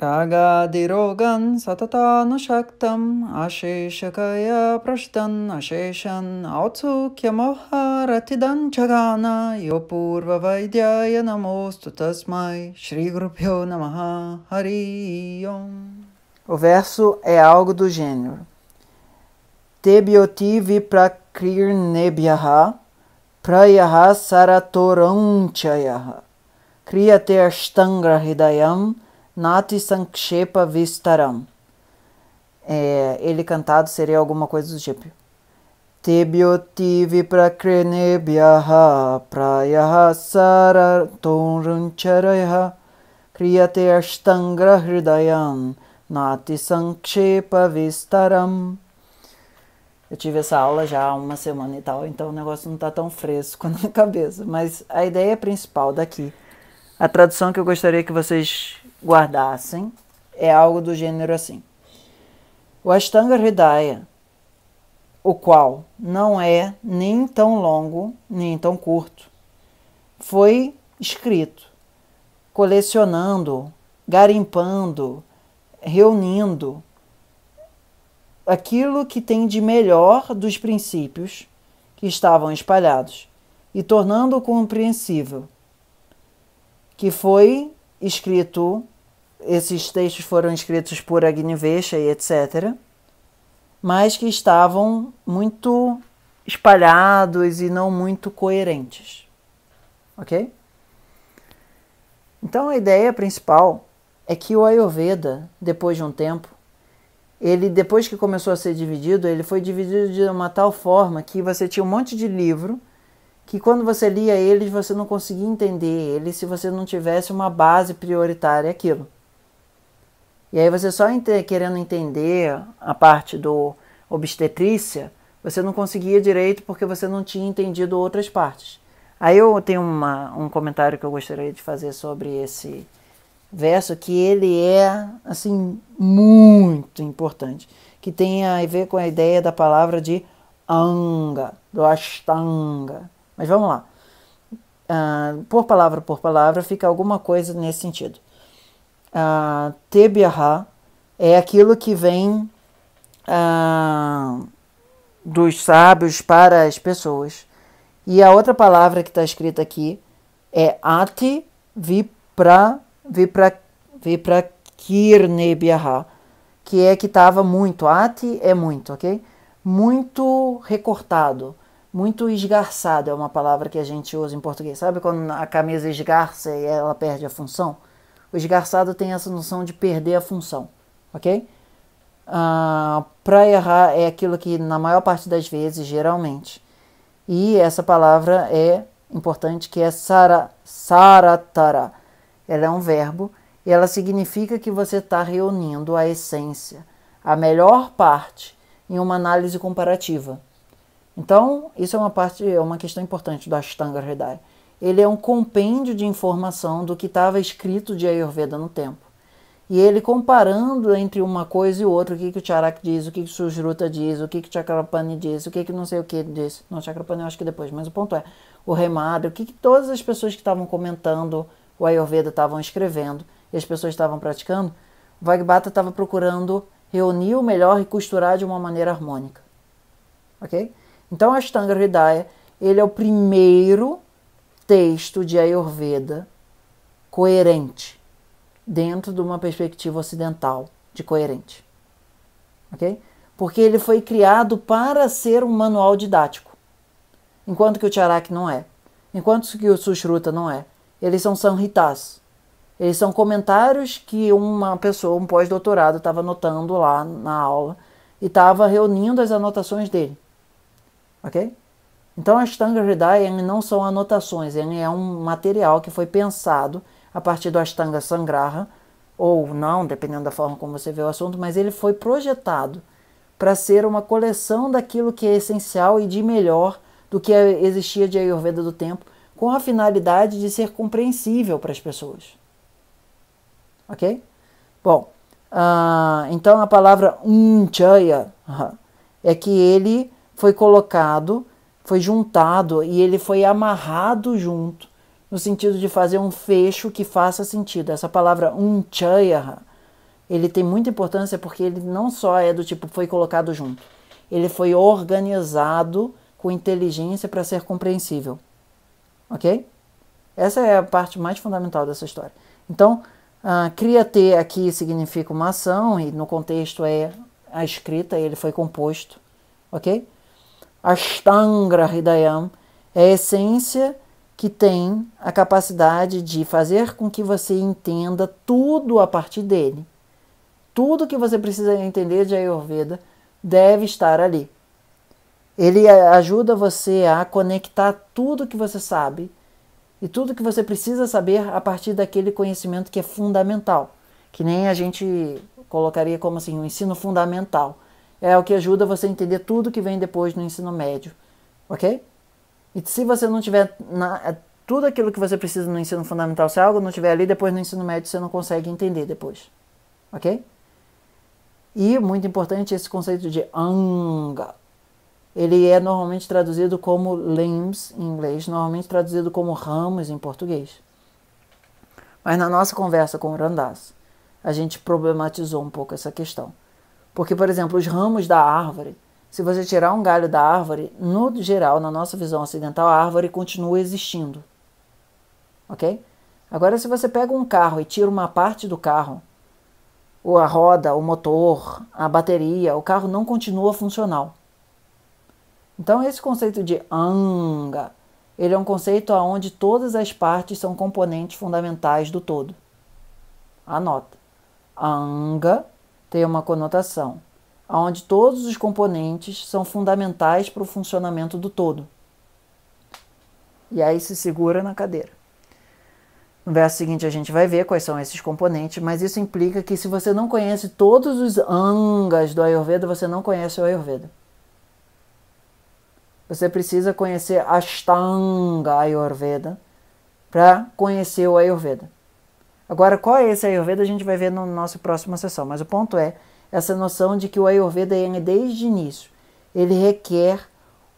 prashtan सततानुशक्तम् अशेषकय पृष्टन् अशेषन् औत्सुक्यमोहरथिदं जगान यो पूर्ववैद्याय नमोऽस्तु तस्मै श्रीगुरुभ्यो नमः Hari O verso é algo do gênero. Tebioti viprakrirnebhyaha prayaha saratoranchayaha kriyate ashtangra hidayam Nati Sankshepa Vistaram. É, ele cantado seria alguma coisa do tipo. krene prakrenebhyaha prayaha saraton runcharayaha kriyate ashtangra hridayan nati sankshepa vistaram. Eu tive essa aula já há uma semana e tal, então o negócio não está tão fresco na cabeça. Mas a ideia principal daqui, a tradução que eu gostaria que vocês guardassem, é algo do gênero assim. O Ashtanga Hridaya, o qual não é nem tão longo nem tão curto, foi escrito, colecionando, garimpando, reunindo aquilo que tem de melhor dos princípios que estavam espalhados e tornando compreensível, que foi escrito esses textos foram escritos por Agnivesha e etc., mas que estavam muito espalhados e não muito coerentes. Ok? Então a ideia principal é que o Ayurveda, depois de um tempo, ele depois que começou a ser dividido, ele foi dividido de uma tal forma que você tinha um monte de livro que quando você lia eles você não conseguia entender eles se você não tivesse uma base prioritária é aquilo. E aí você só querendo entender a parte do obstetrícia, você não conseguia direito porque você não tinha entendido outras partes. Aí eu tenho uma, um comentário que eu gostaria de fazer sobre esse verso, que ele é assim muito importante, que tem a ver com a ideia da palavra de anga, do ashtanga. Mas vamos lá. Uh, por palavra por palavra fica alguma coisa nesse sentido a Tebiahá é aquilo que vem dos sábios para as pessoas. E a outra palavra que está escrita aqui é Ati Vipra, vipra, vipra Kirnebiahá, que é que estava muito. Ati é muito, ok? Muito recortado, muito esgarçado é uma palavra que a gente usa em português. Sabe quando a camisa esgarça e ela perde a função? O esgarçado tem essa noção de perder a função, ok? Uh, ah, para errar é aquilo que, na maior parte das vezes, geralmente. E essa palavra é importante, que é sara, saratara. Ela é um verbo e ela significa que você está reunindo a essência, a melhor parte, em uma análise comparativa. Então, isso é uma parte, é uma questão importante do Ashtanga Hridaya ele é um compêndio de informação do que estava escrito de Ayurveda no tempo. E ele comparando entre uma coisa e outra, o que, que o Charak diz, o que, que o Sushruta diz, o que, que o Chakrapani diz, o que, que não sei o que diz. Não, Chakrapani eu acho que depois, mas o ponto é, o Remada, o que, que todas as pessoas que estavam comentando o Ayurveda estavam escrevendo e as pessoas estavam praticando, Vagbata estava procurando reunir o melhor e costurar de uma maneira harmônica. Ok? Então, Ashtanga Hridaya, ele é o primeiro texto de Ayurveda coerente dentro de uma perspectiva ocidental de coerente. OK? Porque ele foi criado para ser um manual didático. Enquanto que o Charak não é. Enquanto que o Sushruta não é. Eles são sanhitas. Eles são comentários que uma pessoa, um pós-doutorado, estava anotando lá na aula e estava reunindo as anotações dele. OK? Então, as tangas Hridaya não são anotações, ele é um material que foi pensado a partir do Ashtanga Sangraha, ou não, dependendo da forma como você vê o assunto, mas ele foi projetado para ser uma coleção daquilo que é essencial e de melhor do que existia de Ayurveda do tempo, com a finalidade de ser compreensível para as pessoas. Ok? Bom, uh, então a palavra Unchaya é que ele foi colocado foi juntado e ele foi amarrado junto, no sentido de fazer um fecho que faça sentido. Essa palavra unchayaha, ele tem muita importância porque ele não só é do tipo foi colocado junto, ele foi organizado com inteligência para ser compreensível. Ok? Essa é a parte mais fundamental dessa história. Então, uh, ter aqui significa uma ação e no contexto é a escrita, ele foi composto. Ok? Ashtangra Hridayam é a essência que tem a capacidade de fazer com que você entenda tudo a partir dele. Tudo que você precisa entender de Ayurveda deve estar ali. Ele ajuda você a conectar tudo que você sabe e tudo que você precisa saber a partir daquele conhecimento que é fundamental, que nem a gente colocaria como assim, um ensino fundamental é o que ajuda você a entender tudo que vem depois no ensino médio, ok? E se você não tiver na, é, tudo aquilo que você precisa no ensino fundamental, se algo não tiver ali, depois no ensino médio você não consegue entender depois, ok? E muito importante esse conceito de anga. Ele é normalmente traduzido como limbs em inglês, normalmente traduzido como ramos em português. Mas na nossa conversa com o Randas, a gente problematizou um pouco essa questão. Porque, por exemplo, os ramos da árvore, se você tirar um galho da árvore, no geral, na nossa visão ocidental, a árvore continua existindo. Ok? Agora, se você pega um carro e tira uma parte do carro, ou a roda, o motor, a bateria, o carro não continua funcional. Então, esse conceito de anga, ele é um conceito onde todas as partes são componentes fundamentais do todo. Anota. Anga tem uma conotação, onde todos os componentes são fundamentais para o funcionamento do todo. E aí se segura na cadeira. No verso seguinte, a gente vai ver quais são esses componentes, mas isso implica que se você não conhece todos os angas do Ayurveda, você não conhece o Ayurveda. Você precisa conhecer Ashtanga Ayurveda para conhecer o Ayurveda. Agora, qual é esse Ayurveda, a gente vai ver na no nossa próxima sessão, mas o ponto é essa noção de que o Ayurveda, é desde o início, ele requer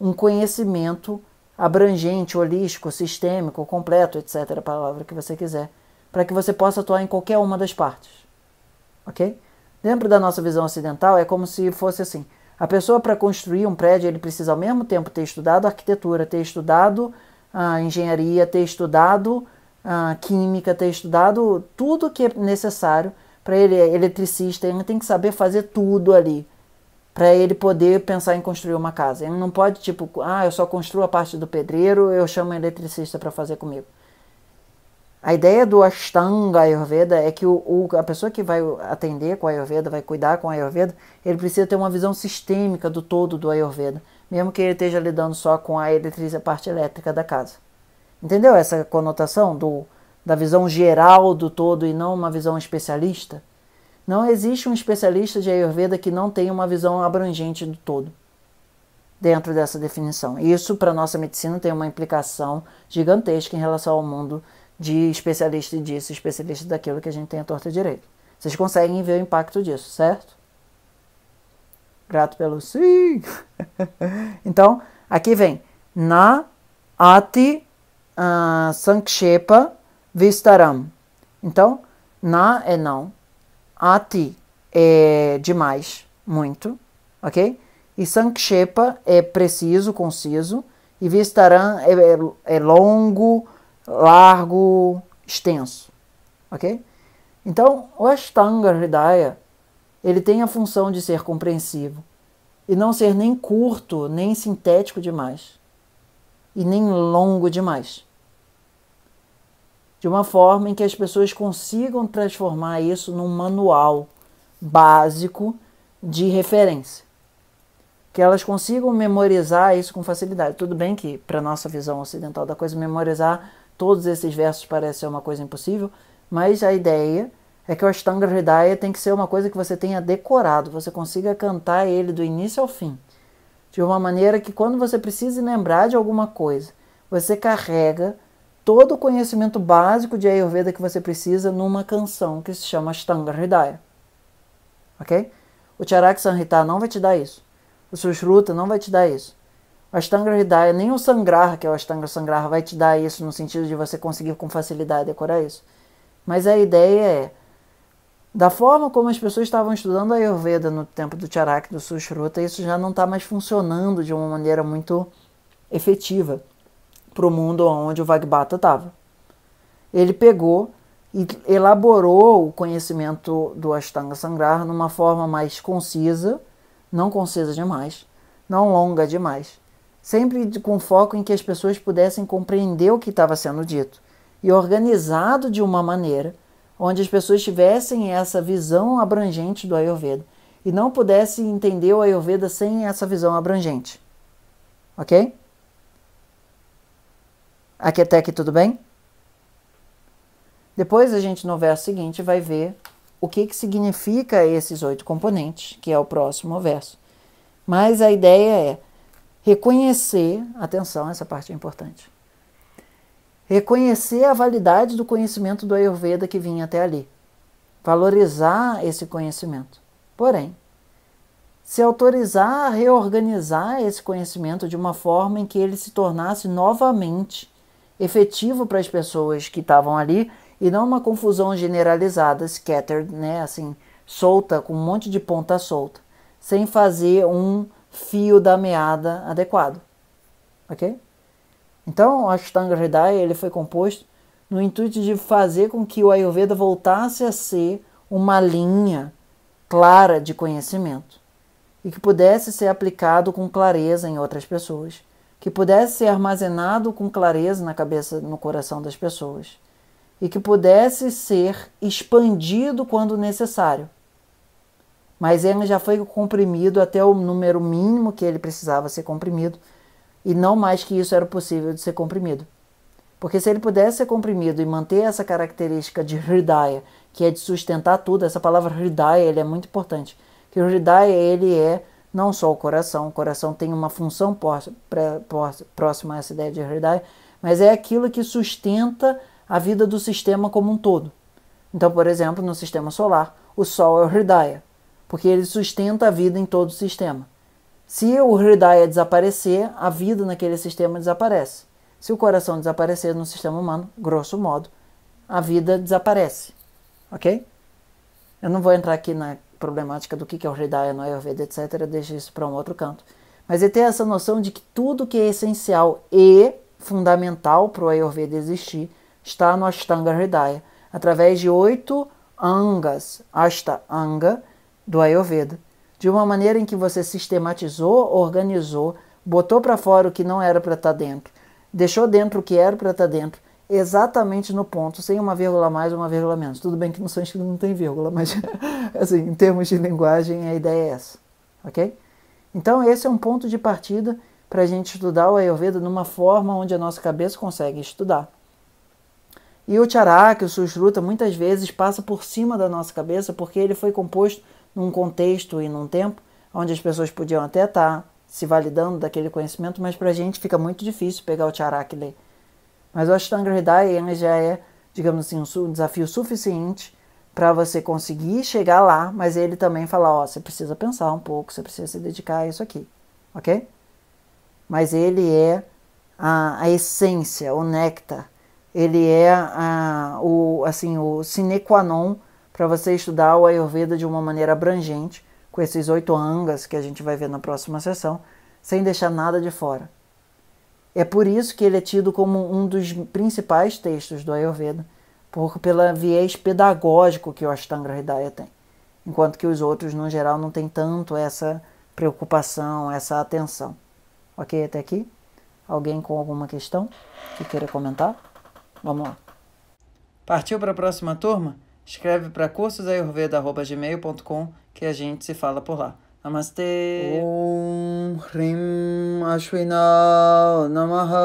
um conhecimento abrangente, holístico, sistêmico, completo, etc., a palavra que você quiser, para que você possa atuar em qualquer uma das partes. Ok? Dentro da nossa visão ocidental, é como se fosse assim: a pessoa, para construir um prédio, ele precisa ao mesmo tempo ter estudado arquitetura, ter estudado a ah, engenharia, ter estudado a química, ter estudado tudo que é necessário para ele, é eletricista, ele tem que saber fazer tudo ali para ele poder pensar em construir uma casa. Ele não pode tipo, ah, eu só construo a parte do pedreiro, eu chamo um eletricista para fazer comigo. A ideia do Ashtanga Ayurveda é que o, o, a pessoa que vai atender com a Ayurveda, vai cuidar com a Ayurveda, ele precisa ter uma visão sistêmica do todo do Ayurveda, mesmo que ele esteja lidando só com a, eletriz, a parte elétrica da casa. Entendeu essa conotação do, da visão geral do todo e não uma visão especialista? Não existe um especialista de Ayurveda que não tenha uma visão abrangente do todo dentro dessa definição. Isso para nossa medicina tem uma implicação gigantesca em relação ao mundo de especialista disso, especialista daquilo que a gente tem a torta direito. Vocês conseguem ver o impacto disso, certo? Grato pelo sim. então, aqui vem na ati uh, ah, Sankshepa Vistaram. Então, na é não, ati é demais, muito, ok? E Sankshepa é preciso, conciso, e Vistaram é, é, é longo, largo, extenso, ok? Então, o Ashtanga Hridaya, ele tem a função de ser compreensivo e não ser nem curto, nem sintético demais e nem longo demais de uma forma em que as pessoas consigam transformar isso num manual básico de referência. Que elas consigam memorizar isso com facilidade. Tudo bem que, para nossa visão ocidental da coisa, memorizar todos esses versos parece ser uma coisa impossível, mas a ideia é que o Ashtanga Hridaya tem que ser uma coisa que você tenha decorado, você consiga cantar ele do início ao fim, de uma maneira que quando você precise lembrar de alguma coisa, você carrega todo o conhecimento básico de Ayurveda que você precisa numa canção que se chama Ashtanga Hridaya. Ok? O Charak Sanhita não vai te dar isso. O Sushruta não vai te dar isso. O Ashtanga Hridaya, nem o Sangraha, que é o Ashtanga Sangraha, vai te dar isso no sentido de você conseguir com facilidade decorar isso. Mas a ideia é, da forma como as pessoas estavam estudando Ayurveda no tempo do Charak, do Sushruta, isso já não está mais funcionando de uma maneira muito efetiva para o mundo onde o Vagbata estava. Ele pegou e elaborou o conhecimento do Ashtanga Sangraha numa forma mais concisa, não concisa demais, não longa demais, sempre com foco em que as pessoas pudessem compreender o que estava sendo dito e organizado de uma maneira onde as pessoas tivessem essa visão abrangente do Ayurveda e não pudessem entender o Ayurveda sem essa visão abrangente. OK? Aqui até aqui tudo bem? Depois a gente no verso seguinte vai ver o que, que significa esses oito componentes, que é o próximo verso. Mas a ideia é reconhecer, atenção, essa parte é importante. Reconhecer a validade do conhecimento do Ayurveda que vinha até ali. Valorizar esse conhecimento. Porém, se autorizar a reorganizar esse conhecimento de uma forma em que ele se tornasse novamente efetivo para as pessoas que estavam ali e não uma confusão generalizada, scattered, né, assim, solta, com um monte de ponta solta, sem fazer um fio da meada adequado. OK? Então, o Ashtanga Hridaya, ele foi composto no intuito de fazer com que o Ayurveda voltasse a ser uma linha clara de conhecimento e que pudesse ser aplicado com clareza em outras pessoas que pudesse ser armazenado com clareza na cabeça, no coração das pessoas, e que pudesse ser expandido quando necessário. Mas ele já foi comprimido até o número mínimo que ele precisava ser comprimido, e não mais que isso era possível de ser comprimido. Porque se ele pudesse ser comprimido e manter essa característica de hridaya, que é de sustentar tudo, essa palavra hridaya ele é muito importante, que o hridaya ele é não só o coração, o coração tem uma função próxima a essa ideia de Hridaya, mas é aquilo que sustenta a vida do sistema como um todo. Então, por exemplo, no sistema solar, o Sol é o Hridaya, porque ele sustenta a vida em todo o sistema. Se o Hridaya desaparecer, a vida naquele sistema desaparece. Se o coração desaparecer no sistema humano, grosso modo, a vida desaparece. Ok? Eu não vou entrar aqui na problemática do que é o Hridayana, é? o Ayurveda, etc., deixa isso para um outro canto. Mas ele tem essa noção de que tudo que é essencial e fundamental para o Ayurveda existir está no Ashtanga Hridaya, através de oito angas, Ashta Anga, do Ayurveda, de uma maneira em que você sistematizou, organizou, botou para fora o que não era para estar tá dentro, deixou dentro o que era para estar tá dentro, exatamente no ponto, sem uma vírgula mais ou uma vírgula menos. Tudo bem que no sânscrito não tem vírgula, mas assim, em termos de linguagem a ideia é essa, ok? Então esse é um ponto de partida para a gente estudar o Ayurveda numa forma onde a nossa cabeça consegue estudar. E o Charaka, o Sushruta, muitas vezes passa por cima da nossa cabeça porque ele foi composto num contexto e num tempo onde as pessoas podiam até estar tá se validando daquele conhecimento, mas para a gente fica muito difícil pegar o Charaka e ler. Mas o Ashtanga Hridayana já é, digamos assim, um desafio suficiente para você conseguir chegar lá, mas ele também fala, ó, você precisa pensar um pouco, você precisa se dedicar a isso aqui, ok? Mas ele é a, a essência, o néctar, ele é a, o, assim, o sine qua non para você estudar o Ayurveda de uma maneira abrangente, com esses oito angas que a gente vai ver na próxima sessão, sem deixar nada de fora. É por isso que ele é tido como um dos principais textos do Ayurveda, por, pela viés pedagógico que o Ashtanga Hridaya tem, enquanto que os outros, no geral, não têm tanto essa preocupação, essa atenção. Ok, até aqui? Alguém com alguma questão que queira comentar? Vamos lá. Partiu para a próxima turma? Escreve para cursosayurveda.gmail.com que a gente se fala por lá. नमस्ते ॐ ह्रीं अश्विना नमः